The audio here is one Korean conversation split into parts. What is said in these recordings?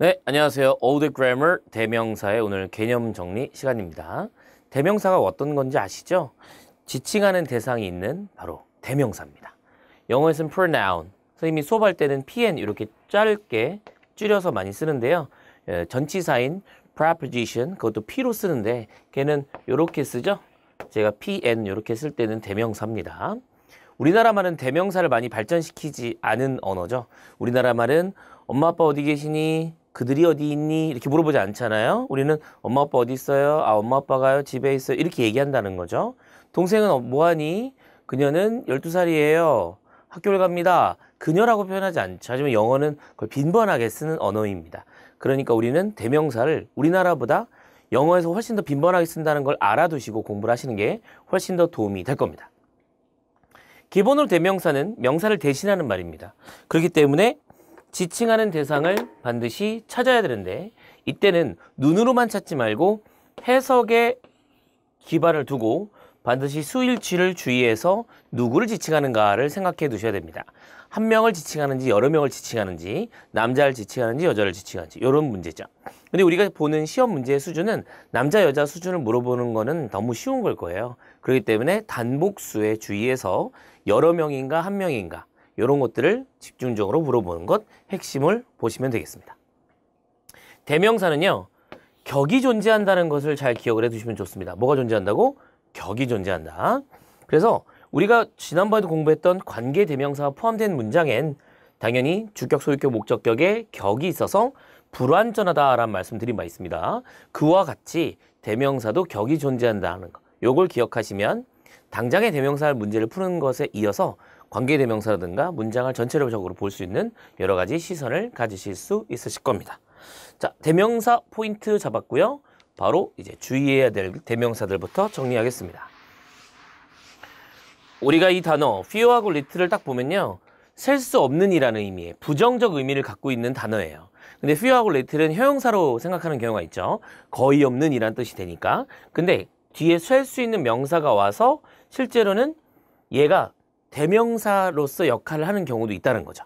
네, 안녕하세요. Old g r a 대명사의 오늘 개념 정리 시간입니다. 대명사가 어떤 건지 아시죠? 지칭하는 대상이 있는 바로 대명사입니다. 영어에서는 pronoun, 선생님이 수업할 때는 pn 이렇게 짧게 줄여서 많이 쓰는데요. 예, 전치사인 preposition, 그것도 p로 쓰는데 걔는 이렇게 쓰죠? 제가 pn 이렇게 쓸 때는 대명사입니다. 우리나라 말은 대명사를 많이 발전시키지 않은 언어죠. 우리나라 말은 엄마 아빠 어디 계시니? 그들이 어디 있니? 이렇게 물어보지 않잖아요. 우리는 엄마 아빠 어디 있어요? 아 엄마 아빠가요 집에 있어요. 이렇게 얘기한다는 거죠. 동생은 어, 뭐하니? 그녀는 12살이에요. 학교를 갑니다. 그녀라고 표현하지 않죠. 하지만 영어는 그걸 빈번하게 쓰는 언어입니다. 그러니까 우리는 대명사를 우리나라보다 영어에서 훨씬 더 빈번하게 쓴다는 걸 알아두시고 공부를 하시는 게 훨씬 더 도움이 될 겁니다. 기본으로 대명사는 명사를 대신하는 말입니다. 그렇기 때문에 지칭하는 대상을 반드시 찾아야 되는데 이때는 눈으로만 찾지 말고 해석에 기반을 두고 반드시 수일치를 주의해서 누구를 지칭하는가를 생각해 두셔야 됩니다. 한 명을 지칭하는지 여러 명을 지칭하는지 남자를 지칭하는지 여자를 지칭하는지 이런 문제죠. 근데 우리가 보는 시험 문제의 수준은 남자 여자 수준을 물어보는 거는 너무 쉬운 걸 거예요. 그렇기 때문에 단복수에 주의해서 여러 명인가 한 명인가 이런 것들을 집중적으로 물어보는 것 핵심을 보시면 되겠습니다. 대명사는요. 격이 존재한다는 것을 잘 기억을 해두시면 좋습니다. 뭐가 존재한다고? 격이 존재한다. 그래서 우리가 지난번에도 공부했던 관계 대명사와 포함된 문장엔 당연히 주격, 소유격, 목적격에 격이 있어서 불완전하다라는 말씀 드린 바 있습니다. 그와 같이 대명사도 격이 존재한다는 것. 요걸 기억하시면 당장의 대명사 문제를 푸는 것에 이어서 관계대명사라든가 문장을 전체적으로 볼 수 있는 여러 가지 시선을 가지실 수 있으실 겁니다. 자, 대명사 포인트 잡았고요. 바로 이제 주의해야 될 대명사들부터 정리하겠습니다. 우리가 이 단어 fear하고 little를 딱 보면요. 셀 수 없는 이라는 의미의 부정적 의미를 갖고 있는 단어예요. 근데 fear하고 little은 형용사로 생각하는 경우가 있죠. 거의 없는 이란 뜻이 되니까. 근데 뒤에 셀 수 있는 명사가 와서 실제로는 얘가 대명사로서 역할을 하는 경우도 있다는 거죠.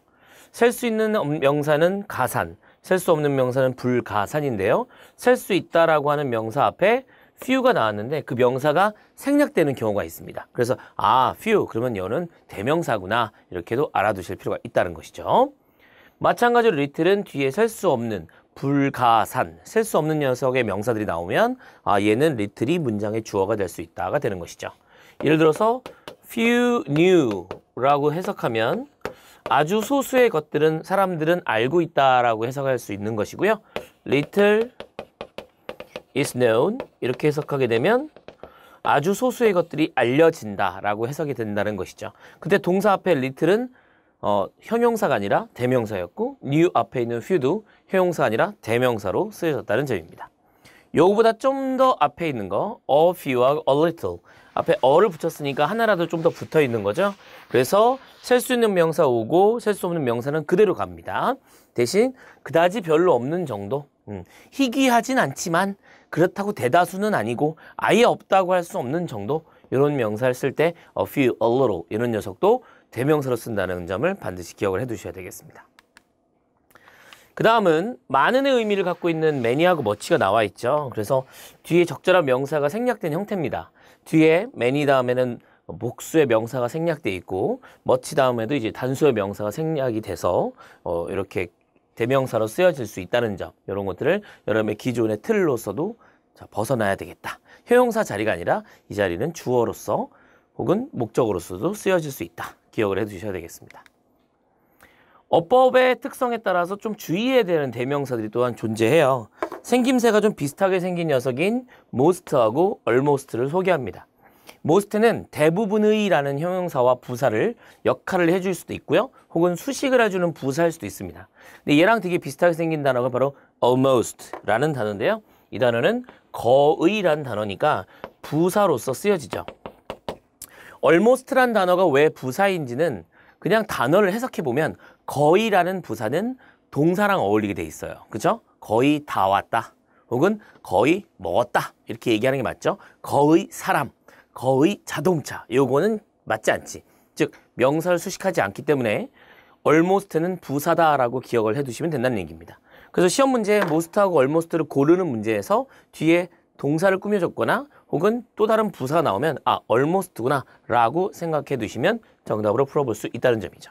셀 수 있는 명사는 가산, 셀 수 없는 명사는 불가산인데요. 셀 수 있다라고 하는 명사 앞에 few가 나왔는데 그 명사가 생략되는 경우가 있습니다. 그래서 아, few 그러면 여는 대명사구나 이렇게도 알아두실 필요가 있다는 것이죠. 마찬가지로 리틀은 뒤에 셀 수 없는 불가산, 셀 수 없는 녀석의 명사들이 나오면 아 얘는 리틀이 문장의 주어가 될 수 있다가 되는 것이죠. 예를 들어서 few new라고 해석하면 아주 소수의 것들은 사람들은 알고 있다라고 해석할 수 있는 것이고요. little is known 이렇게 해석하게 되면 아주 소수의 것들이 알려진다라고 해석이 된다는 것이죠. 근데 동사 앞에 little은 어, 형용사가 아니라 대명사였고 new 앞에 있는 few도 형용사 아니라 대명사로 쓰여졌다는 점입니다. 요거보다 좀 더 앞에 있는 거 a few와 a little 앞에 어를 붙였으니까 하나라도 좀 더 붙어 있는 거죠. 그래서 셀 수 있는 명사 오고 셀 수 없는 명사는 그대로 갑니다. 대신 그다지 별로 없는 정도. 음, 희귀하진 않지만 그렇다고 대다수는 아니고 아예 없다고 할 수 없는 정도 이런 명사를 쓸 때 a few, a little 이런 녀석도 대명사로 쓴다는 점을 반드시 기억을 해두셔야 되겠습니다. 그 다음은 많은의 의미를 갖고 있는 매니하고 머치가 나와 있죠. 그래서 뒤에 적절한 명사가 생략된 형태입니다. 뒤에 매니 다음에는 목수의 명사가 생략돼 있고 머치 다음에도 이제 단수의 명사가 생략이 돼서 어, 이렇게 대명사로 쓰여질 수 있다는 점 이런 것들을 여러분의 기존의 틀로서도 자, 벗어나야 되겠다. 효용사 자리가 아니라 이 자리는 주어로서 혹은 목적으로서도 쓰여질 수 있다. 기억을 해두셔야 되겠습니다. 어법의 특성에 따라서 좀 주의해야 되는 대명사들이 또한 존재해요. 생김새가 좀 비슷하게 생긴 녀석인 most하고 almost를 소개합니다. most는 대부분의라는 형용사와 부사를 역할을 해줄 수도 있고요. 혹은 수식을 해주는 부사일 수도 있습니다. 근데 얘랑 되게 비슷하게 생긴 단어가 바로 almost라는 단어인데요. 이 단어는 거의란 단어니까 부사로서 쓰여지죠. almost란 단어가 왜 부사인지는 그냥 단어를 해석해 보면 거의라는 부사는 동사랑 어울리게 돼 있어요. 그죠? 거의 다 왔다. 혹은 거의 먹었다. 이렇게 얘기하는 게 맞죠? 거의 사람, 거의 자동차. 요거는 맞지 않지. 즉 명사를 수식하지 않기 때문에 almost는 부사다라고 기억을 해 두시면 된다는 얘기입니다. 그래서 시험 문제 most하고 almost를 고르는 문제에서 뒤에 동사를 꾸며줬거나 혹은 또 다른 부사가 나오면 아, almost구나 라고 생각해 두시면 정답으로 풀어볼 수 있다는 점이죠.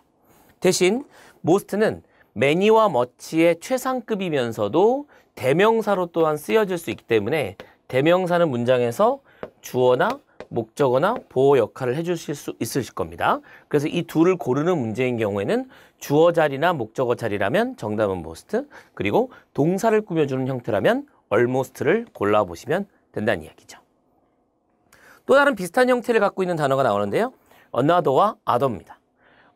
대신 most는 many와 much의 최상급이면서도 대명사로 또한 쓰여질 수 있기 때문에 대명사는 문장에서 주어나 목적어나 보호 역할을 해주실 수 있으실 겁니다. 그래서 이 둘을 고르는 문제인 경우에는 주어 자리나 목적어 자리라면 정답은 most 그리고 동사를 꾸며주는 형태라면 almost를 골라보시면 된다는 이야기죠. 또 다른 비슷한 형태를 갖고 있는 단어가 나오는데요. a n 더와아더입니다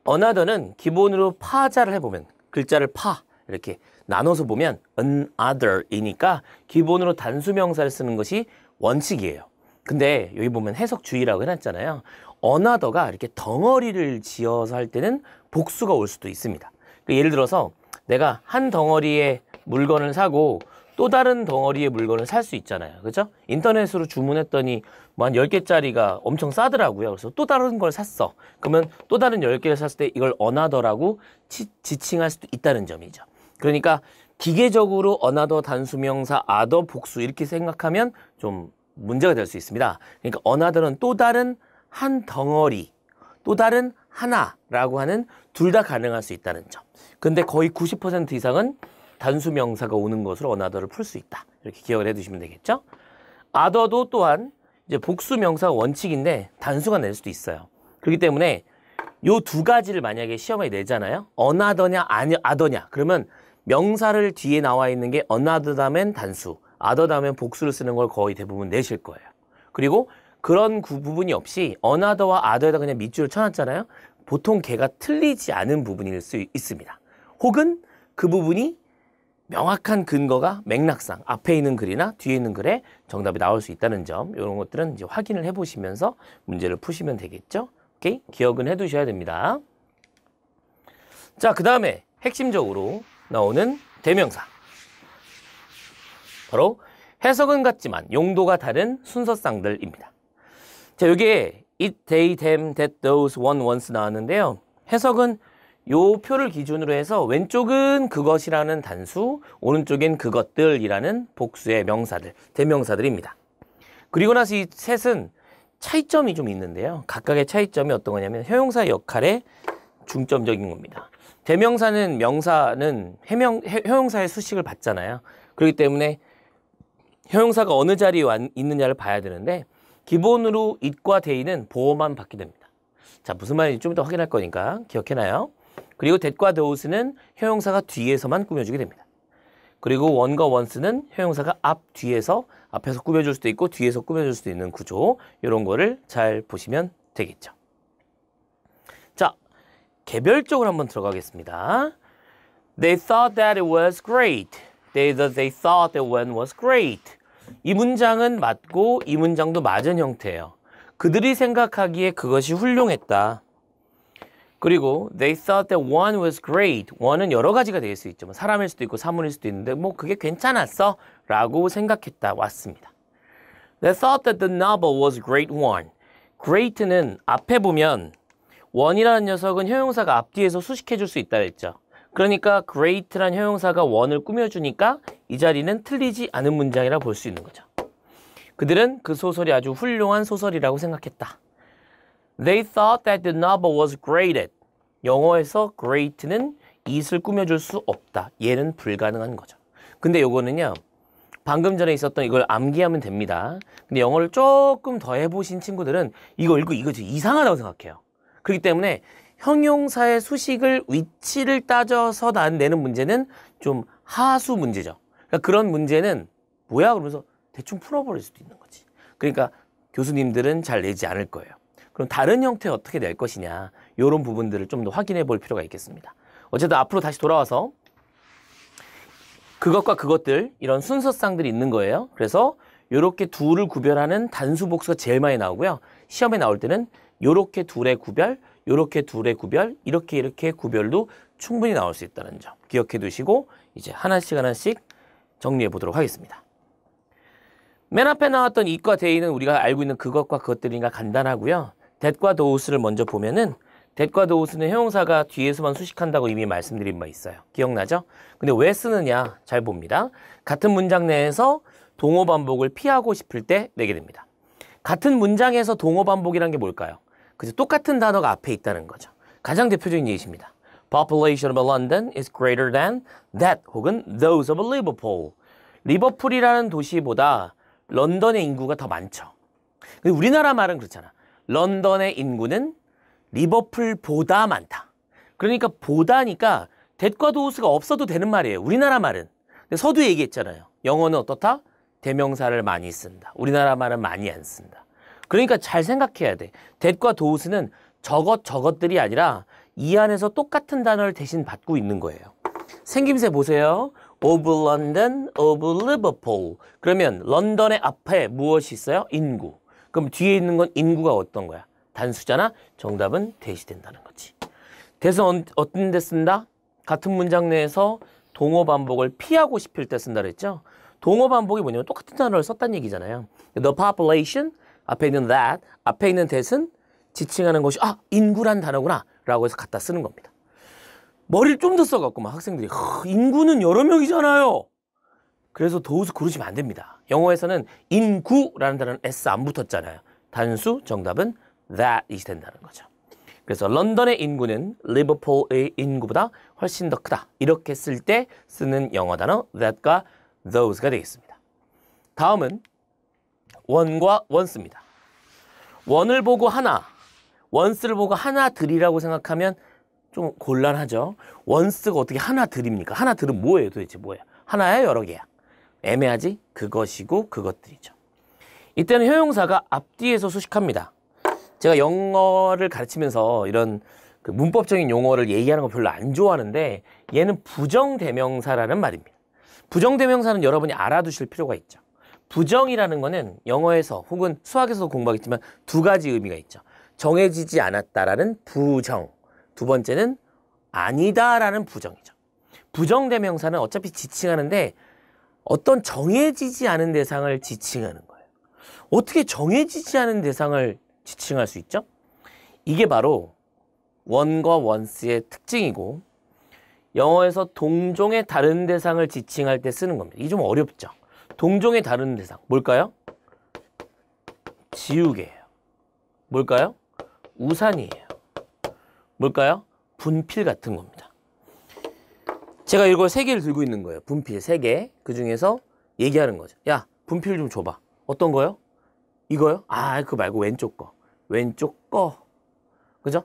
a n 더는 기본으로 파자를 해보면 글자를 파 이렇게 나눠서 보면 another이니까 기본으로 단수명사를 쓰는 것이 원칙이에요. 근데 여기 보면 해석주의라고 해놨잖아요. a n 더가 이렇게 덩어리를 지어서 할 때는 복수가 올 수도 있습니다. 그러니까 예를 들어서 내가 한 덩어리의 물건을 사고 또 다른 덩어리의 물건을 살 수 있잖아요. 그죠? 인터넷으로 주문했더니 뭐 한 10개짜리가 엄청 싸더라고요. 그래서 또 다른 걸 샀어. 그러면 또 다른 10개를 샀을 때 이걸 어나더라고 치, 지칭할 수도 있다는 점이죠. 그러니까 기계적으로 어나더 단수명사 아더 복수 이렇게 생각하면 좀 문제가 될 수 있습니다. 그러니까 어나더는 또 다른 한 덩어리, 또 다른 하나라고 하는 둘 다 가능할 수 있다는 점. 근데 거의 90% 이상은 단수 명사가 오는 것으로 어나더를 풀 수 있다. 이렇게 기억을 해두시면 되겠죠. 아더도 또한 이제 복수 명사 원칙인데 단수가 낼 수도 있어요. 그렇기 때문에 이 두 가지를 만약에 시험에 내잖아요. 어나더냐 아니 아더냐. 그러면 명사를 뒤에 나와 있는 게 어나더 다음 단수, 아더 다음 복수를 쓰는 걸 거의 대부분 내실 거예요. 그리고 그런 그 부분이 없이 어나더와 아더에다 그냥 밑줄을 쳐놨잖아요. 보통 걔가 틀리지 않은 부분일 수 있습니다. 혹은 그 부분이 명확한 근거가 맥락상 앞에 있는 글이나 뒤에 있는 글에 정답이 나올 수 있다는 점 이런 것들은 이제 확인을 해보시면서 문제를 푸시면 되겠죠. 오케이? 기억은 해두셔야 됩니다. 자, 그 다음에 핵심적으로 나오는 대명사. 바로 해석은 같지만 용도가 다른 순서상들입니다 자, 여기에 it, they, them, that, those, one, once 나왔는데요. 해석은 요 표를 기준으로 해서 왼쪽은 그것이라는 단수, 오른쪽엔 그것들이라는 복수의 명사들, 대명사들입니다. 그리고 나서 이 셋은 차이점이 좀 있는데요. 각각의 차이점이 어떤 거냐면 형용사의 역할에 중점적인 겁니다. 대명사는 명사는 해명, 해, 형용사의 수식을 받잖아요. 그렇기 때문에 형용사가 어느 자리에 와, 있느냐를 봐야 되는데 기본으로 it과 day는 보호만 받게 됩니다. 자 무슨 말인지 좀 더 확인할 거니까 기억해놔요. 그리고 that과 those는 형용사가 뒤에서만 꾸며주게 됩니다. 그리고 원과 o n 원스는 형용사가 앞, 뒤에서 앞에서 꾸며줄 수도 있고 뒤에서 꾸며줄 수도 있는 구조 이런 거를 잘 보시면 되겠죠. 자, 개별적으로 한번 들어가겠습니다. They thought that it was great. They, they thought that one was great. 이 문장은 맞고 이 문장도 맞은 형태예요. 그들이 생각하기에 그것이 훌륭했다. 그리고 they thought that one was great. o 은 여러 가지가 될 수 있죠. 뭐 사람일 수도 있고 사물일 수도 있는데 뭐 그게 괜찮았어 라고 생각했다 왔습니다. They thought that the novel was great one. great는 앞에 보면 원이라는 녀석은 형용사가 앞뒤에서 수식해줄 수 있다 했죠. 그러니까 great란 형용사가 원을 꾸며주니까 이 자리는 틀리지 않은 문장이라 볼 수 있는 거죠. 그들은 그 소설이 아주 훌륭한 소설이라고 생각했다. They thought that the novel was graded. 영어에서 great는 이슬 꾸며줄 수 없다. 얘는 불가능한 거죠. 근데 요거는요. 방금 전에 있었던 이걸 암기하면 됩니다. 근데 영어를 조금 더 해보신 친구들은 이거 읽고 이거 이상하다고 생각해요. 그렇기 때문에 형용사의 수식을 위치를 따져서 난 내는 문제는 좀 하수 문제죠. 그러니까 그런 문제는 뭐야 그러면서 대충 풀어버릴 수도 있는 거지. 그러니까 교수님들은 잘 내지 않을 거예요. 그럼 다른 형태 어떻게 낼 것이냐 이런 부분들을 좀 더 확인해 볼 필요가 있겠습니다. 어쨌든 앞으로 다시 돌아와서 그것과 그것들 이런 순서쌍들이 있는 거예요. 그래서 이렇게 둘을 구별하는 단수 복수가 제일 많이 나오고요. 시험에 나올 때는 이렇게 둘의 구별, 이렇게 둘의 구별, 이렇게 이렇게 구별도 충분히 나올 수 있다는 점 기억해 두시고 이제 하나씩 하나씩 정리해 보도록 하겠습니다. 맨 앞에 나왔던 이과 대의는 우리가 알고 있는 그것과 그것들이니까 간단하고요. 댓과 도우스를 먼저 보면은 댓과 도우스는 형용사가 뒤에서만 수식한다고 이미 말씀드린 바 있어요. 기억나죠? 근데 왜 쓰느냐 잘 봅니다. 같은 문장 내에서 동어 반복을 피하고 싶을 때 내게 됩니다. 같은 문장에서 동어 반복이란 게 뭘까요? 그죠? 똑같은 단어가 앞에 있다는 거죠. 가장 대표적인 예시입니다. Population of London is greater than that 혹은 those of Liverpool. 리버풀이라는 도시보다 런던의 인구가 더 많죠. 우리나라 말은 그렇잖아. 런던의 인구는 리버풀보다 많다. 그러니까 보다니까 대과 도우스가 없어도 되는 말이에요. 우리나라 말은. 근데 서두 에 얘기했잖아요. 영어는 어떻다? 대명사를 많이 쓴다. 우리나라 말은 많이 안 쓴다. 그러니까 잘 생각해야 돼. 대과 도우스는 저것 저것들이 아니라 이 안에서 똑같은 단어를 대신 받고 있는 거예요. 생김새 보세요. of London, of Liverpool. 그러면 런던의 앞에 무엇이 있어요? 인구. 그럼 뒤에 있는 건 인구가 어떤 거야? 단수잖아? 정답은 대시된다는 거지. 대서 어떤 데 쓴다? 같은 문장 내에서 동어 반복을 피하고 싶을 때 쓴다 그랬죠? 동어 반복이 뭐냐면 똑같은 단어를 썼다는 얘기잖아요. The population 앞에 있는 that 앞에 있는 that은 지칭하는 것이 아 인구란 단어구나 라고 해서 갖다 쓰는 겁니다. 머리를 좀 더 써갖고 막 학생들이 인구는 여러 명이잖아요. 그래서 도우스 그러시면 안 됩니다. 영어에서는 인구라는 단어는 s 안 붙었잖아요. 단수 정답은 that이 된다는 거죠. 그래서 런던의 인구는 리버풀의 인구보다 훨씬 더 크다. 이렇게 쓸 때 쓰는 영어 단어 that과 those가 되겠습니다. 다음은 원과 원스입니다. 원을 보고 하나, 원스를 보고 하나 들이라고 생각하면 좀 곤란하죠. 원스가 어떻게 하나 들입니까? 하나 들은 뭐예요 도대체 뭐예요? 하나야 여러 개야? 애매하지? 그것이고 그것들이죠. 이때는 효용사가 앞뒤에서 수식합니다. 제가 영어를 가르치면서 이런 그 문법적인 용어를 얘기하는 거 별로 안 좋아하는데 얘는 부정대명사라는 말입니다. 부정대명사는 여러분이 알아두실 필요가 있죠. 부정이라는 거는 영어에서 혹은 수학에서도 공부하겠지만 두 가지 의미가 있죠. 정해지지 않았다라는 부정. 두 번째는 아니다라는 부정이죠. 부정대명사는 어차피 지칭하는데 어떤 정해지지 않은 대상을 지칭하는 거예요. 어떻게 정해지지 않은 대상을 지칭할 수 있죠? 이게 바로 원과 원스의 특징이고 영어에서 동종의 다른 대상을 지칭할 때 쓰는 겁니다. 이게 좀 어렵죠? 동종의 다른 대상 뭘까요? 지우개예요. 뭘까요? 우산이에요. 뭘까요? 분필 같은 겁니다. 제가 이걸 세 개를 들고 있는 거예요. 분필 세 개. 그 중에서 얘기하는 거죠. 야, 분필 좀 줘봐. 어떤 거요? 이거요? 아, 그거 말고 왼쪽 거. 왼쪽 거. 그죠?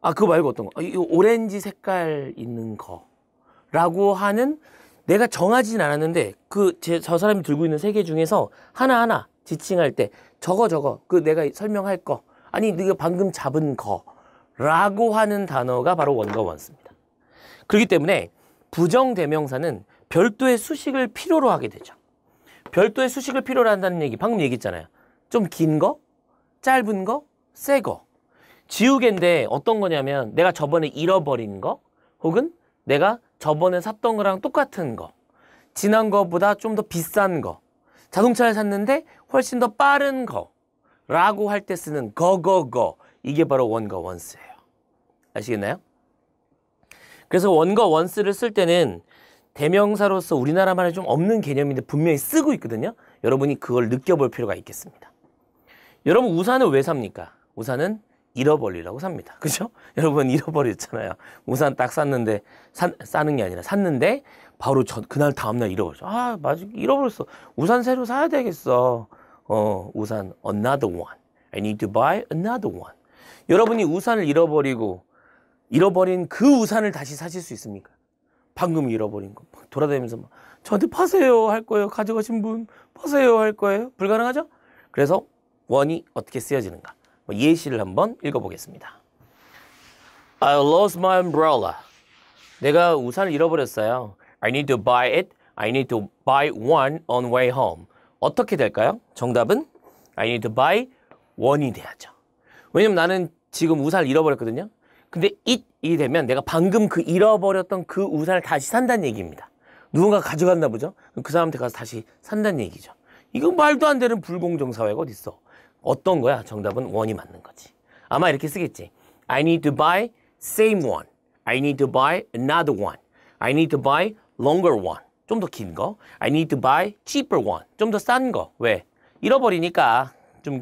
아, 그거 말고 어떤 거? 아, 이 오렌지 색깔 있는 거. 라고 하는 내가 정하진 않았는데 그 저 사람이 들고 있는 세 개 중에서 하나하나 지칭할 때 저거 저거 그 내가 설명할 거 아니 네가 방금 잡은 거라고 하는 단어가 바로 원과 원스입니다. 그렇기 때문에 부정 대명사는 별도의 수식을 필요로 하게 되죠. 별도의 수식을 필요로 한다는 얘기 방금 얘기했잖아요. 좀 긴 거, 짧은 거, 새 거. 지우개인데 어떤 거냐면 내가 저번에 잃어버린 거 혹은 내가 저번에 샀던 거랑 똑같은 거 지난 거보다 좀 더 비싼 거 자동차를 샀는데 훨씬 더 빠른 거 라고 할 때 쓰는 거 거거 이게 바로 원거 원스예요 아시겠나요? 그래서 원과 원스를 쓸 때는 대명사로서 우리나라만에 좀 없는 개념인데 분명히 쓰고 있거든요. 여러분이 그걸 느껴볼 필요가 있겠습니다. 여러분 우산을 왜 삽니까? 우산은 잃어버리라고 삽니다. 그죠? 여러분 잃어버렸잖아요. 우산 딱 샀는데 사, 싸는 게 아니라 샀는데 바로 저, 그날 다음날 잃어버렸죠. 아 맞아 잃어버렸어. 우산 새로 사야 되겠어. 어 우산 another one. I need to buy another one. 여러분이 우산을 잃어버리고 잃어버린 그 우산을 다시 사실 수 있습니까? 방금 잃어버린 거막 돌아다니면서 막 저한테 파세요 할 거예요 가져가신 분 파세요 할 거예요 불가능하죠? 그래서 원이 어떻게 쓰여지는가 뭐 예시를 한번 읽어보겠습니다. I lost my umbrella. 내가 우산을 잃어버렸어요. I need to buy it. I need to buy one on way home. 어떻게 될까요? 정답은 I need to buy one이 돼야죠. 왜냐면 나는 지금 우산을 잃어버렸거든요. 근데 it이 되면 내가 방금 그 잃어버렸던 그 우산을 다시 산다는 얘기입니다. 누군가 가져갔나 보죠? 그 사람한테 가서 다시 산다는 얘기죠. 이거 말도 안 되는 불공정 사회가 어딨어 어떤 거야? 정답은 원이 맞는 거지. 아마 이렇게 쓰겠지. I need to buy same one. I need to buy another one. I need to buy longer one. 좀 더 긴 거. I need to buy cheaper one. 좀 더 싼 거. 왜? 잃어버리니까 좀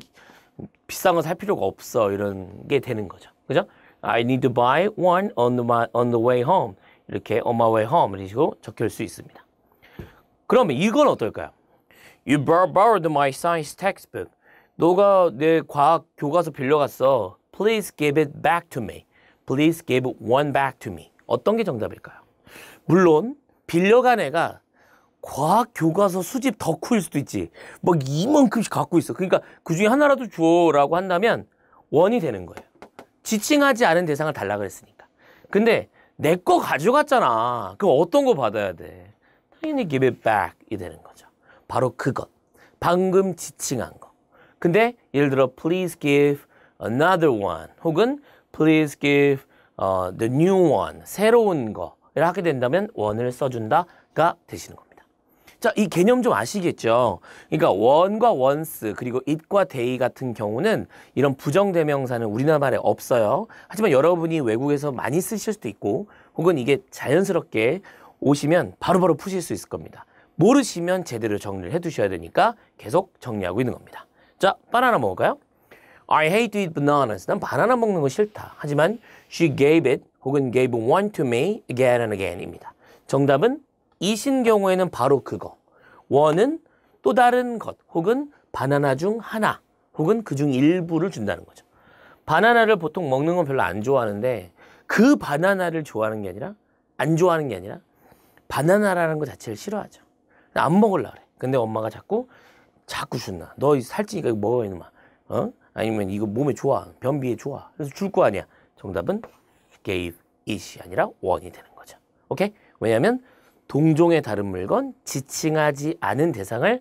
비싼 거 살 필요가 없어. 이런 게 되는 거죠. 그죠? I need to buy one on the, on the way home. 이렇게 on my way home 이런 식으로 적힐 수 있습니다. 그러면 이건 어떨까요? You borrowed my science textbook. 너가 내 과학 교과서 빌려갔어. Please give it back to me. Please give one back to me. 어떤 게 정답일까요? 물론 빌려간 애가 과학 교과서 수집 덕후일 수도 있지. 막 이만큼씩 갖고 있어. 그러니까 그 중에 하나라도 줘라고 한다면 원이 되는 거예요. 지칭하지 않은 대상을 달라 그랬으니까. 근데 내 거 가져갔잖아. 그럼 어떤 거 받아야 돼? 당연히 give it back이 되는 거죠. 바로 그것. 방금 지칭한 거. 근데 예를 들어 please give another one 혹은 please give uh, the new one 새로운 거를하게 된다면 원을 써준다가 되시는 겁니다. 자, 이 개념 좀 아시겠죠? 그러니까 원과 원스 그리고 it과 t h y 같은 경우는 이런 부정대명사는 우리나라 말에 없어요. 하지만 여러분이 외국에서 많이 쓰실 수도 있고 혹은 이게 자연스럽게 오시면 바로바로 바로 푸실 수 있을 겁니다. 모르시면 제대로 정리를 해두셔야 되니까 계속 정리하고 있는 겁니다. 자, 바나나 먹을까요? I hate to eat bananas. 난 바나나 먹는 거 싫다. 하지만 she gave it 혹은 gave one to me again and again입니다. 정답은 이신 경우에는 바로 그거. 원은 또 다른 것 혹은 바나나 중 하나 혹은 그 중 일부를 준다는 거죠. 바나나를 보통 먹는 건 별로 안 좋아하는데 그 바나나를 좋아하는 게 아니라 안 좋아하는 게 아니라 바나나라는 것 자체를 싫어하죠. 안 먹을라 그래. 근데 엄마가 자꾸 자꾸 준다. 너 살찌니까 이거 먹어 이놈아. 어? 아니면 이거 몸에 좋아. 변비에 좋아. 그래서 줄 거 아니야. 정답은 gave it이 아니라 원이 되는 거죠. 오케이? 왜냐하면 동종의 다른 물건, 지칭하지 않은 대상을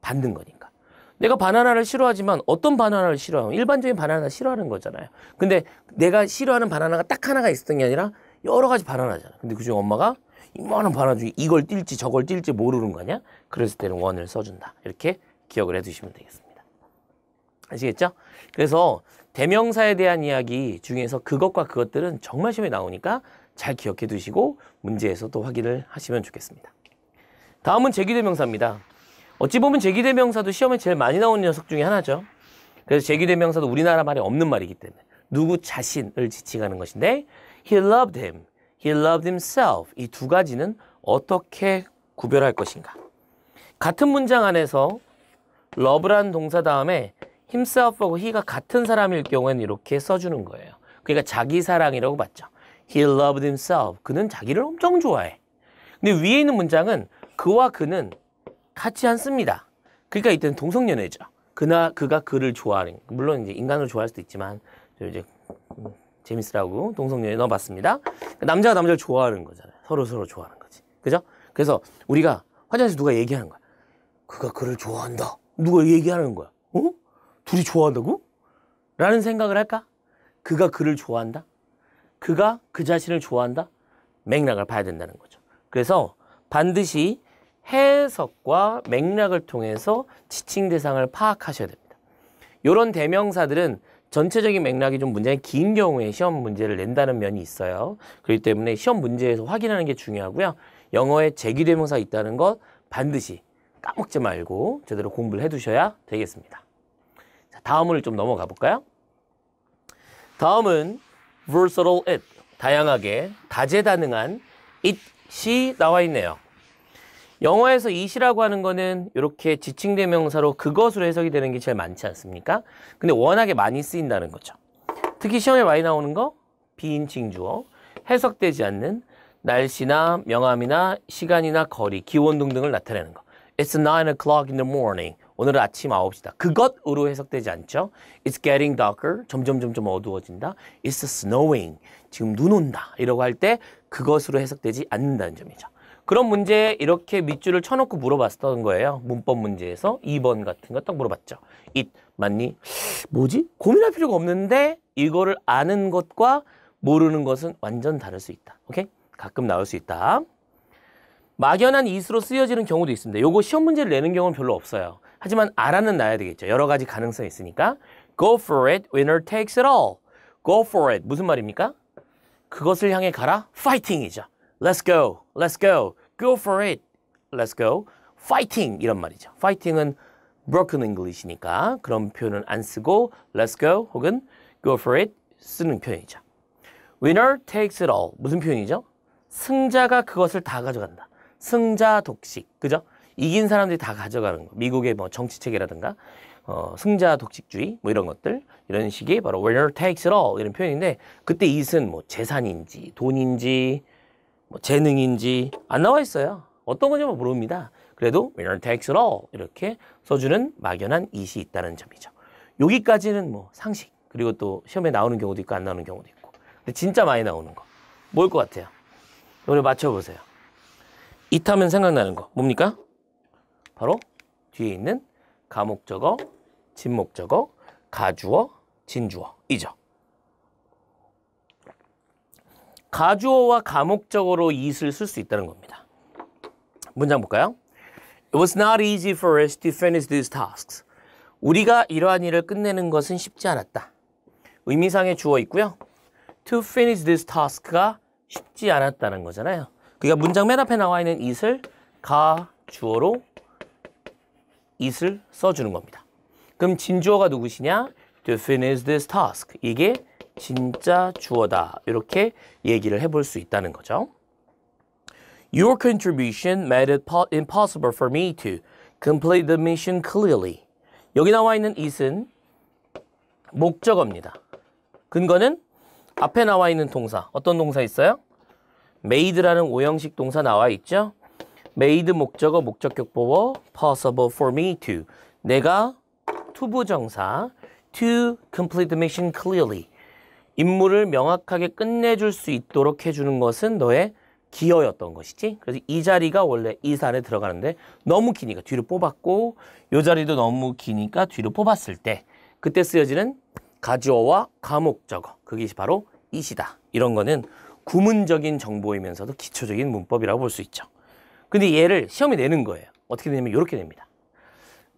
받는 거니까. 내가 바나나를 싫어하지만 어떤 바나나를 싫어하면 일반적인 바나나 싫어하는 거잖아요. 근데 내가 싫어하는 바나나가 딱 하나가 있었던 게 아니라 여러 가지 바나나잖아. 근데 그중 엄마가 이만한 바나나 중에 이걸 띨지 저걸 띨지 모르는 거냐? 그랬을 때는 원을 써준다. 이렇게 기억을 해두시면 되겠습니다. 아시겠죠? 그래서 대명사에 대한 이야기 중에서 그것과 그것들은 정말 심히 나오니까 잘 기억해 두시고 문제에서 또 확인을 하시면 좋겠습니다. 다음은 제기대명사입니다. 어찌 보면 제기대명사도 시험에 제일 많이 나오는 녀석 중에 하나죠. 그래서 제기대명사도 우리나라 말에 없는 말이기 때문에 누구 자신을 지칭하는 것인데 he loved him, he loved himself 이 두 가지는 어떻게 구별할 것인가? 같은 문장 안에서 love란 동사 다음에 himself하고 he가 같은 사람일 경우에는 이렇게 써주는 거예요. 그러니까 자기 사랑이라고 봤죠. He loved himself. 그는 자기를 엄청 좋아해. 근데 위에 있는 문장은 그와 그는 같이 않습니다 그러니까 이때는 동성연애죠. 그나 그가 그를 좋아하는 물론 이제 인간을 좋아할 수도 있지만 이제 음, 재밌으라고 동성연애 넣어봤습니다. 그러니까 남자가 남자를 좋아하는 거잖아요. 서로 서로 좋아하는 거지. 그죠? 그래서 우리가 화장실 누가 얘기하는 거야. 그가 그를 좋아한다. 누가 얘기하는 거야. 어? 둘이 좋아한다고? 라는 생각을 할까? 그가 그를 좋아한다? 그가 그 자신을 좋아한다? 맥락을 봐야 된다는 거죠. 그래서 반드시 해석과 맥락을 통해서 지칭 대상을 파악하셔야 됩니다. 이런 대명사들은 전체적인 맥락이 좀 문제가 긴 경우에 시험 문제를 낸다는 면이 있어요. 그렇기 때문에 시험 문제에서 확인하는 게 중요하고요. 영어에 제기대명사 있다는 것 반드시 까먹지 말고 제대로 공부를 해두셔야 되겠습니다. 자, 다음을 좀 넘어가 볼까요? 다음은 versatile it. 다양하게, 다재다능한 it이 나와 있네요. 영어에서 it이라고 하는 거는 이렇게 지칭 대명사로 그것으로 해석이 되는 게 제일 많지 않습니까? 근데 워낙에 많이 쓰인다는 거죠. 특히 시험에 많이 나오는 거 비인칭 주어, 해석되지 않는 날씨나 명암이나 시간이나 거리, 기온 등등을 나타내는 거. It's nine o'clock in the morning. 오늘은 아침 9시다. 그것으로 해석되지 않죠? It's getting darker. 점점 점점 어두워진다. It's snowing. 지금 눈 온다. 이러고 할 때 그것으로 해석되지 않는다는 점이죠. 그런 문제 이렇게 밑줄을 쳐놓고 물어봤던 거예요. 문법 문제에서 2번 같은 거 딱 물어봤죠. It 맞니? 뭐지? 고민할 필요가 없는데 이거를 아는 것과 모르는 것은 완전 다를 수 있다. 오케이? 가끔 나올 수 있다. 막연한 이수로 쓰여지는 경우도 있습니다. 요거 시험 문제를 내는 경우는 별로 없어요. 하지만 알아는놔야 되겠죠. 여러 가지 가능성이 있으니까 Go for it, winner takes it all. Go for it. 무슨 말입니까? 그것을 향해 가라. fighting이죠. Let's go, let's go, go for it, let's go. fighting 이런 말이죠. fighting은 broken English니까 그런 표현은 안 쓰고 let's go 혹은 go for it 쓰는 표현이죠. winner takes it all 무슨 표현이죠? 승자가 그것을 다 가져간다. 승자 독식 그죠? 이긴 사람들이 다 가져가는 거. 미국의 뭐 정치 체계라든가 어, 승자 독식주의 뭐 이런 것들 이런 식이 바로 winner takes it all 이런 표현인데 그때 이은 뭐 재산인지 돈인지 뭐 재능인지 안 나와 있어요. 어떤 건지 모릅니다. 그래도 winner takes it all 이렇게 써주는 막연한 이시 있다는 점이죠. 여기까지는 뭐 상식 그리고 또 시험에 나오는 경우도 있고 안 나오는 경우도 있고 근데 진짜 많이 나오는 거 뭘것 뭐 같아요? 오늘 맞춰보세요. 이타면 생각나는 거 뭡니까? 바로 뒤에 있는 가목적어, 진목적어, 가주어, 진주어이죠. 가주어와 가목적어로 이슬 쓸수 있다는 겁니다. 문장 볼까요? It was not easy for us to finish these tasks. 우리가 이러한 일을 끝내는 것은 쉽지 않았다. 의미상의 주어 있고요. To finish this task가 쉽지 않았다는 거잖아요. 그러니까 문장 맨 앞에 나와 있는 it을 가 주어로 it을 써주는 겁니다. 그럼 진주어가 누구시냐? To finish this task. 이게 진짜 주어다. 이렇게 얘기를 해 볼 수 있다는 거죠. Your contribution made it impossible for me to complete the mission clearly. 여기 나와 있는 it은 목적어입니다. 근거는 앞에 나와 있는 동사. 어떤 동사 있어요? made라는 오형식 동사 나와 있죠? made 목적어 목적격 보어 possible for me to 내가 to 부정사 to complete the mission clearly 임무를 명확하게 끝내줄 수 있도록 해주는 것은 너의 기여였던 것이지 그래서 이 자리가 원래 이사 안에 들어가는데 너무 기니까 뒤로 뽑았고 이 자리도 너무 기니까 뒤로 뽑았을 때 그때 쓰여지는 가주어와 가목적어 그게 바로 이시다 이런 거는 구문적인 정보이면서도 기초적인 문법이라고 볼 수 있죠 근데 얘를 시험에 내는 거예요. 어떻게 되냐면 이렇게 됩니다.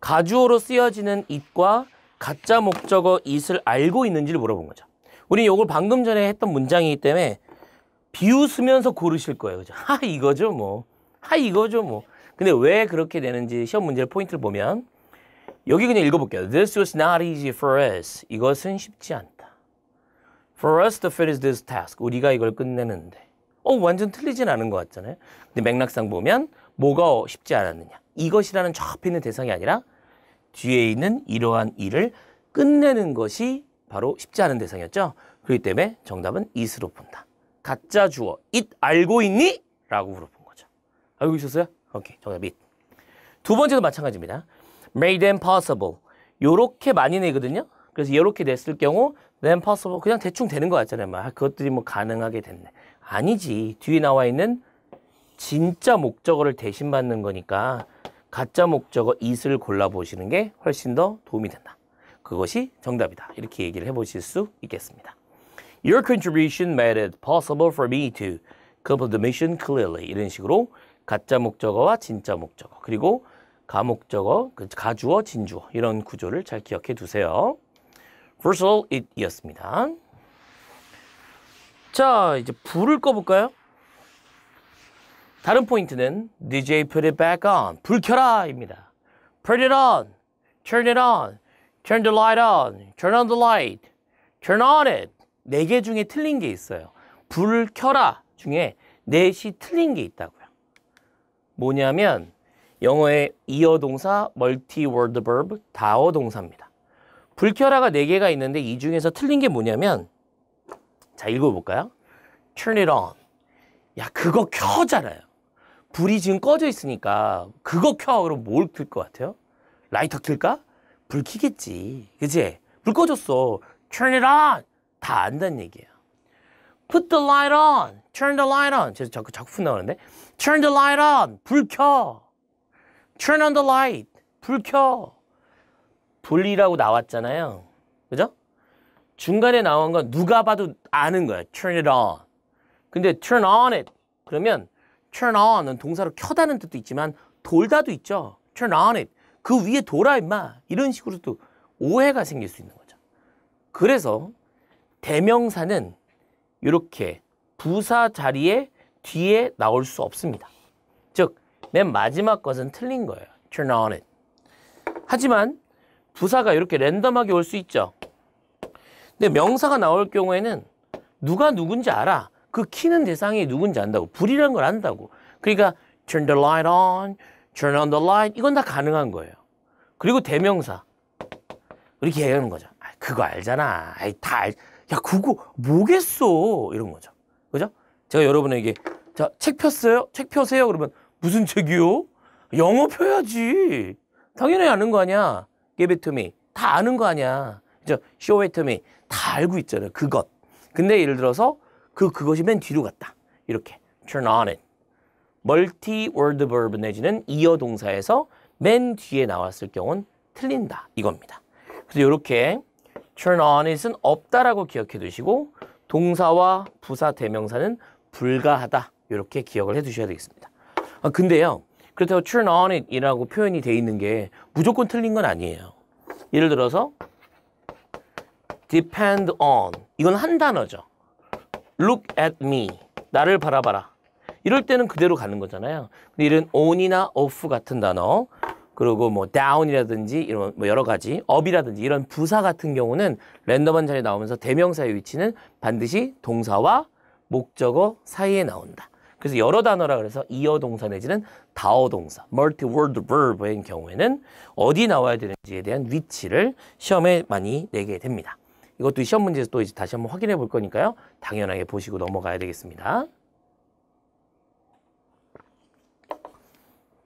가주어로 쓰여지는 it과 가짜 목적어 it을 알고 있는지를 물어본 거죠. 우리 이걸 방금 전에 했던 문장이기 때문에 비웃으면서 고르실 거예요. 그죠? 하 이거죠 뭐. 하 이거죠 뭐. 근데 왜 그렇게 되는지 시험 문제의 포인트를 보면 여기 그냥 읽어볼게요. This was not easy for us. 이것은 쉽지 않다. For us to finish this task. 우리가 이걸 끝내는데. 어, 완전 틀리진 않은 것 같잖아요. 근데 맥락상 보면 뭐가 쉽지 않았느냐. 이것이라는 좌히는 대상이 아니라 뒤에 있는 이러한 일을 끝내는 것이 바로 쉽지 않은 대상이었죠. 그렇기 때문에 정답은 is로 본다. 가짜 주어 it 알고 있니? 라고 물어본 거죠. 알고 있었어요? 오케이 정답 it. 두 번째도 마찬가지입니다. made and possible. 요렇게 많이 내거든요. 그래서 요렇게 냈을 경우 then possible 그냥 대충 되는 것 같잖아요. 막 그것들이 뭐 가능하게 됐네. 아니지. 뒤에 나와 있는 진짜 목적어를 대신 받는 거니까 가짜 목적어 it을 골라보시는 게 훨씬 더 도움이 된다. 그것이 정답이다. 이렇게 얘기를 해보실 수 있겠습니다. Your contribution made it possible for me to complete the mission clearly. 이런 식으로 가짜 목적어와 진짜 목적어 그리고 가목적어, 그 가주어, 진주어 이런 구조를 잘 기억해 두세요. First of all, it이었습니다. 자, 이제 불을 꺼볼까요? 다른 포인트는 DJ put it back on, 불 켜라 입니다. Put it on, turn it on, turn the light on, turn on the light, turn on it. 네 개 중에 틀린 게 있어요. 불을 켜라 중에 넷이 틀린 게 있다고요. 뭐냐면 영어의 이어 동사, 멀티 월드 v 브 다어 동사입니다. 불 켜라가 네개가 있는데 이 중에서 틀린 게 뭐냐면 자, 읽어볼까요? Turn it on. 야, 그거 켜잖아요. 불이 지금 꺼져 있으니까 그거 켜. 그럼 뭘틀것 같아요? 라이터 틀까불 켜겠지. 그치? 불 꺼졌어. Turn it on. 다 안다는 얘기예요. Put the light on. Turn the light on. 제가 자꾸 작 나오는데. Turn the light on. 불 켜. Turn on the light. 불 켜. 불이라고 나왔잖아요. 그죠? 중간에 나온 건 누가 봐도 아는 거야. turn it on. 근데 turn on it 그러면 turn on은 동사로 켜다는 뜻도 있지만 돌다도 있죠. turn on it. 그 위에 돌아 임마. 이런 식으로 또 오해가 생길 수 있는 거죠. 그래서 대명사는 이렇게 부사 자리에 뒤에 나올 수 없습니다. 즉, 맨 마지막 것은 틀린 거예요. turn on it. 하지만 부사가 이렇게 랜덤하게 올 수 있죠. 근데 명사가 나올 경우에는 누가 누군지 알아. 그 키는 대상이 누군지 안다고. 불이란걸 안다고. 그러니까 turn the light on, turn on the light. 이건 다 가능한 거예요. 그리고 대명사. 이렇게 얘기하는 거죠. 아, 그거 알잖아. 아이, 다 알. 야, 그거 뭐겠어. 이런 거죠. 그죠? 제가 여러분에게 자, 책 폈어요? 책 펴세요? 그러면 무슨 책이요? 영어 펴야지. 당연히 아는 거 아니야. Give it to me. 다 아는 거 아니야. 그죠? Show it to me. 다 알고 있잖아요. 그것. 근데 예를 들어서 그 그것이 맨 뒤로 갔다. 이렇게 turn on it. 멀티 월드 v e 내지는 이어 동사에서 맨 뒤에 나왔을 경우는 틀린다 이겁니다. 그래서 이렇게 turn on it은 없다라고 기억해 두시고 동사와 부사 대명사는 불가하다 이렇게 기억을 해 두셔야 되겠습니다. 아, 근데요. 그렇다고 turn on it이라고 표현이 돼 있는 게 무조건 틀린 건 아니에요. 예를 들어서 depend on 이건 한 단어죠. look at me 나를 바라봐라. 이럴 때는 그대로 가는 거잖아요. 근데 이런 on이나 off 같은 단어 그리고 뭐 down이라든지 이런 뭐 여러 가지 up이라든지 이런 부사 같은 경우는 랜덤한 자리에 나오면서 대명사의 위치는 반드시 동사와 목적어 사이에 나온다. 그래서 여러 단어라 그래서 이어 동사 내지는 다어 동사, 멀티 월드 verb인 경우에는 어디 나와야 되는지에 대한 위치를 시험에 많이 내게 됩니다. 이것도 시험 문제에서 또 이제 다시 한번 확인해 볼 거니까요. 당연하게 보시고 넘어가야 되겠습니다.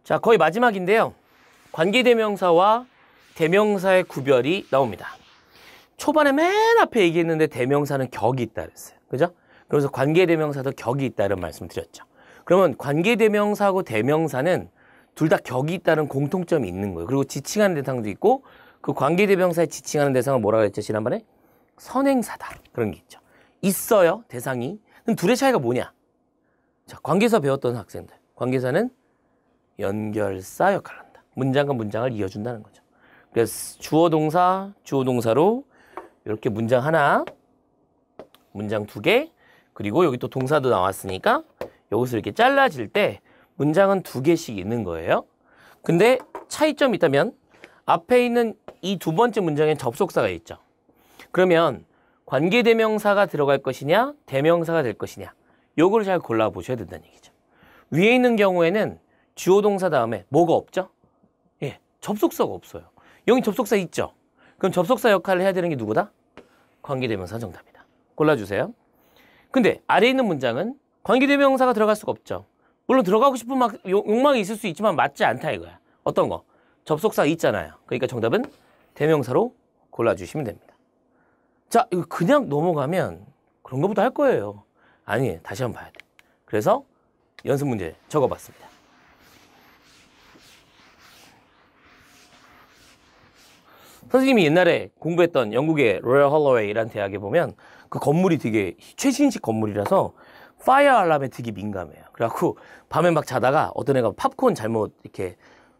자, 거의 마지막인데요. 관계대명사와 대명사의 구별이 나옵니다. 초반에 맨 앞에 얘기했는데 대명사는 격이 있다 그랬어요. 그죠? 그러면서 관계대명사도 격이 있다는 말씀 드렸죠. 그러면 관계대명사하고 대명사는 둘 다 격이 있다는 공통점이 있는 거예요. 그리고 지칭하는 대상도 있고 그 관계대명사에 지칭하는 대상은 뭐라고 했죠? 지난번에 선행사다. 그런 게 있죠. 있어요, 대상이. 그럼 둘의 차이가 뭐냐? 자, 관계사 배웠던 학생들. 관계사는 연결사 역할을 한다. 문장과 문장을 이어준다는 거죠. 그래서 주어 동사, 주어 동사로 이렇게 문장 하나, 문장 두 개, 그리고 여기 또 동사도 나왔으니까 여기서 이렇게 잘라질 때 문장은 두 개씩 있는 거예요. 근데 차이점이 있다면 앞에 있는 이 두 번째 문장에 접속사가 있죠. 그러면 관계대명사가 들어갈 것이냐 대명사가 될 것이냐 요걸 잘 골라보셔야 된다는 얘기죠. 위에 있는 경우에는 주어 동사 다음에 뭐가 없죠? 예, 접속사가 없어요. 여기 접속사 있죠? 그럼 접속사 역할을 해야 되는 게 누구다? 관계대명사 정답입니다 골라주세요. 근데 아래에 있는 문장은 관계대명사가 들어갈 수가 없죠. 물론 들어가고 싶은 막 욕망이 있을 수 있지만 맞지 않다 이거야. 어떤 거? 접속사 있잖아요. 그러니까 정답은 대명사로 골라주시면 됩니다. 자, 이거 그냥 넘어가면 그런 것부터 할 거예요. 아니, 다시 한번 봐야 돼. 그래서 연습 문제 적어봤습니다. 선생님이 옛날에 공부했던 영국의 로얄 헐러웨이라는 대학에 보면 그 건물이 되게 최신식 건물이라서 파이어 알람에 되게 민감해요. 그래갖고 밤에 막 자다가 어떤 애가 팝콘 잘못 이렇게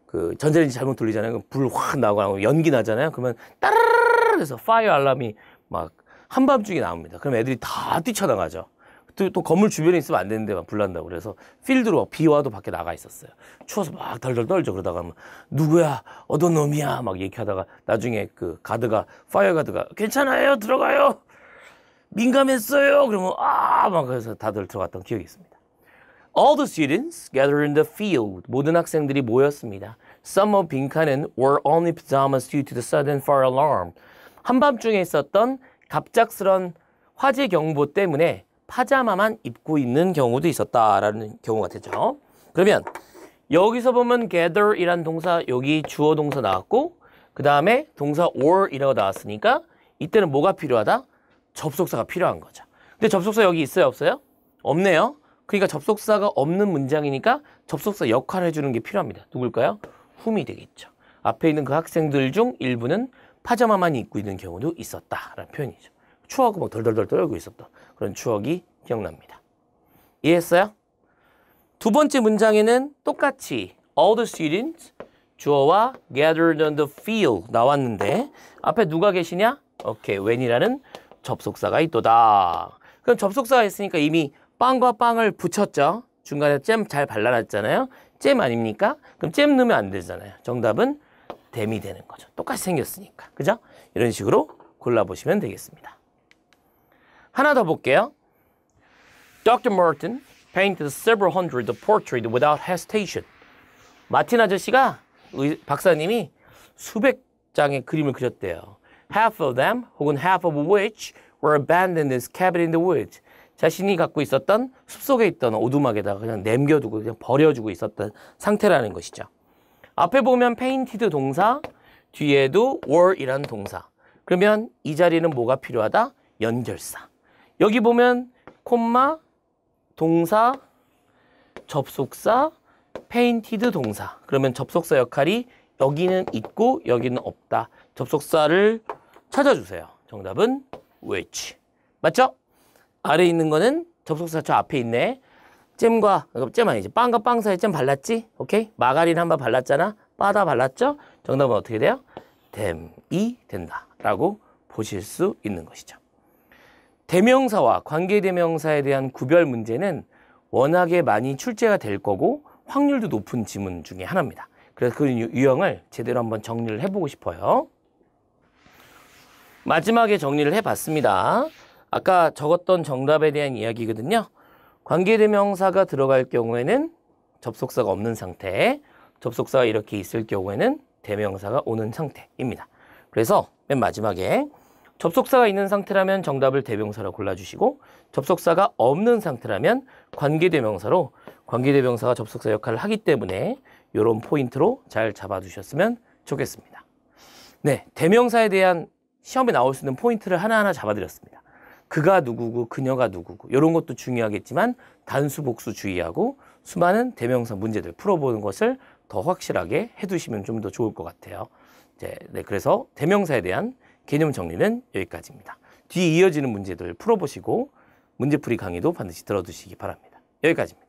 그 전자레인지 잘못 돌리잖아요. 불 확 나고 연기 나잖아요. 그러면 따르르르 해서 파이어 알람이 막 한밤중에 나옵니다. 그럼 애들이 다 뛰쳐나가죠. 또, 또 건물 주변에 있으면 안 되는데 막 불난다고 그래서 필드로 비 와도 밖에 나가 있었어요. 추워서 막 덜덜 떨죠. 그러다가 막 뭐, 누구야 어떤 놈이야 막 얘기하다가 나중에 그 가드가 파이어 가드가 괜찮아요 들어가요 민감했어요 그러면 아 막 그래서 다들 들어갔던 기억이 있습니다. All the students gathered in the field. 모든 학생들이 모였습니다. Some of 빈칸은 were only pajamas due to the sudden fire alarm. 한밤중에 있었던 갑작스런 화재 경보 때문에 파자마만 입고 있는 경우도 있었다라는 경우가 되죠. 그러면 여기서 보면 gather이란 동사 여기 주어 동사 나왔고 그 다음에 동사 or이라고 나왔으니까 이때는 뭐가 필요하다? 접속사가 필요한 거죠. 근데 접속사 여기 있어요? 없어요? 없네요. 그러니까 접속사가 없는 문장이니까 접속사 역할을 해주는 게 필요합니다. 누굴까요? w h 이 되겠죠. 앞에 있는 그 학생들 중 일부는 파자마만 입고 있는 경우도 있었다라는 표현이죠. 추워하고 막 뭐 덜덜덜 떨고 있었던 그런 추억이 기억납니다. 이해했어요? 두 번째 문장에는 똑같이 all the students 주어와 gathered on the field 나왔는데 앞에 누가 계시냐? 오케이, when이라는 접속사가 있도다. 그럼 접속사가 있으니까 이미 빵과 빵을 붙였죠. 중간에 잼 잘 발라놨잖아요. 잼 아닙니까? 그럼 잼 넣으면 안 되잖아요. 정답은 댐이 되는 거죠. 똑같이 생겼으니까. 그죠? 이런 식으로 골라보시면 되겠습니다. 하나 더 볼게요. Dr. Martin painted several hundred portraits without hesitation. 마틴 아저씨가 의, 박사님이 수백 장의 그림을 그렸대요. Half of them 혹은 half of which were abandoned in his cabin in the woods. 자신이 갖고 있었던 숲속에 있던 오두막에다가 그냥 남겨두고 그냥 버려주고 있었던 상태라는 것이죠. 앞에 보면 painted 동사, 뒤에도 were이라는 동사. 그러면 이 자리는 뭐가 필요하다? 연결사. 여기 보면 콤마, 동사, 접속사, painted 동사. 그러면 접속사 역할이 여기는 있고 여기는 없다. 접속사를 찾아주세요. 정답은 which. 맞죠? 아래 있는 거는 접속사 저 앞에 있네. 잼과 잼 아니지 빵과 빵 사이에 잼 발랐지? 오케이? 마가린 한 번 발랐잖아? 빠다 발랐죠? 정답은 어떻게 돼요? 댐이 된다 라고 보실 수 있는 것이죠 대명사와 관계대명사에 대한 구별 문제는 워낙에 많이 출제가 될 거고 확률도 높은 지문 중에 하나입니다 그래서 그 유형을 제대로 한번 정리를 해보고 싶어요 마지막에 정리를 해봤습니다 아까 적었던 정답에 대한 이야기거든요 관계대명사가 들어갈 경우에는 접속사가 없는 상태, 접속사가 이렇게 있을 경우에는 대명사가 오는 상태입니다. 그래서 맨 마지막에 접속사가 있는 상태라면 정답을 대명사로 골라주시고 접속사가 없는 상태라면 관계대명사로 관계대명사가 접속사 역할을 하기 때문에 이런 포인트로 잘 잡아두셨으면 좋겠습니다. 네, 대명사에 대한 시험에 나올 수 있는 포인트를 하나하나 잡아드렸습니다. 그가 누구고 그녀가 누구고 이런 것도 중요하겠지만 단수 복수 주의하고 수많은 대명사 문제들 풀어보는 것을 더 확실하게 해두시면 좀 더 좋을 것 같아요. 이제 네, 그래서 대명사에 대한 개념 정리는 여기까지입니다. 뒤 이어지는 문제들 풀어보시고 문제풀이 강의도 반드시 들어두시기 바랍니다. 여기까지입니다.